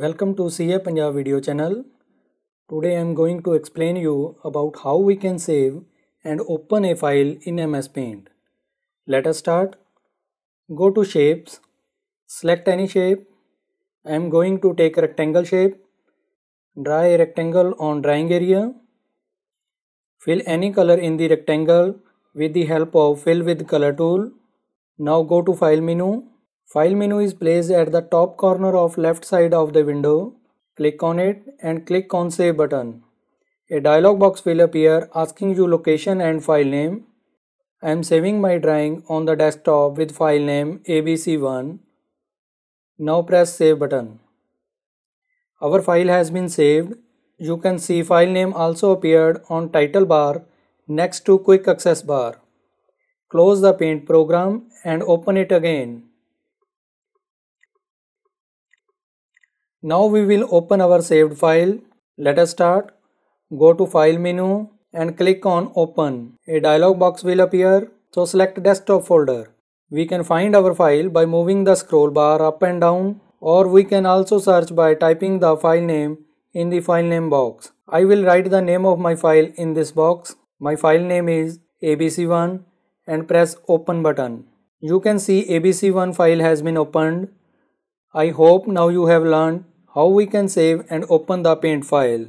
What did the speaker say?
Welcome to CA Punjab video channel. Today I am going to explain you about how we can save and open a file in MS Paint. Let us start. Go to shapes, select any shape. I am going to take rectangle shape. Draw a rectangle on drawing area. Fill any color in the rectangle with the help of fill with color tool. Now go to file menu File menu is placed at the top corner of left side of the window. Click on it and click on save button. A dialog box will appear asking you location and file name. I am saving my drawing on the desktop with file name abc1. Now press save button. Our file has been saved. You can see file name also appeared on title bar next to quick access bar. Close the paint program and open it again. Now we will open our saved file. Let us start. Go to file menu and click on open. A dialog box will appear. So select desktop folder. We can find our file by moving the scroll bar up and down or we can also search by typing the file name in the file name box. I will write the name of my file in this box. My file name is abc1 and press open button. You can see abc1 file has been opened. I hope now you have learned how we can save and open the paint file.